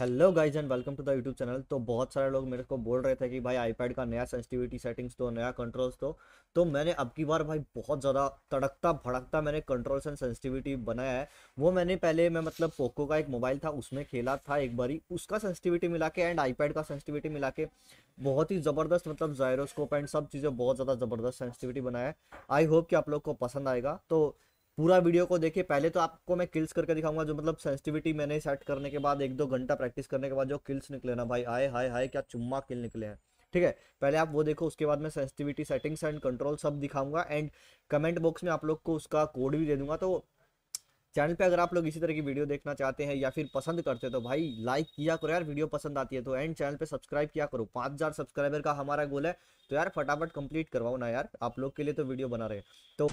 hello guys and welcome to the YouTube channel तो बहुत सारे लोग मेरे को बोल रहे थे कि भाई आईपैड का नया सेंसिटिविटी सेटिंग्स तो नया कंट्रोल्स तो तो मैंने अब की बार भाई बहुत ज़्यादा तड़कता भड़कता मैंने कंट्रोल्स एंड सेंसिटिविटी बनाया है वो मैंने पहले मैं मतलब पोको का एक मोबाइल था उसमें खेला था एक बारी उसका सेंसिटिविटी मिला के एंड आईपैड का सेंसिटिविटी मिला के बहुत ही ज़बरदस्त मतलब जायरोस्कोप एंड सब चीज़ें बहुत ज़्यादा ज़बरदस्त सेंसिटिविटी बनाया है आई होप कि आप लोग को पसंद आएगा तो पूरा वीडियो को देखिए पहले तो आपको मैं किल्स करके दिखाऊंगा जो मतलब सेंसिटिविटी मैंने सेट करने के बाद एक दो घंटा प्रैक्टिस करने के बाद जो किल्स निकले ना भाई आए हाय हाय क्या चुम्मा किल निकले हैं ठीक है पहले आप वो देखो उसके बाद मैं सेंसिटिविटी सेटिंग्स एंड कंट्रोल सब दिखाऊंगा एंड कमेंट बॉक्स में आप लोग को उसका कोड भी दे दूंगा तो चैनल पे अगर आप लोग इसी तरह की वीडियो देखना चाहते हैं या फिर पसंद करते हैं तो भाई लाइक किया करो यार वीडियो पसंद आती है तो एंड चैनल पे सब्सक्राइब किया करो 5000 सब्सक्राइबर का हमारा गोल है तो यार फटाफट कंप्लीट करवाओ ना यार आप लोग के लिए तो वीडियो बना रहे तो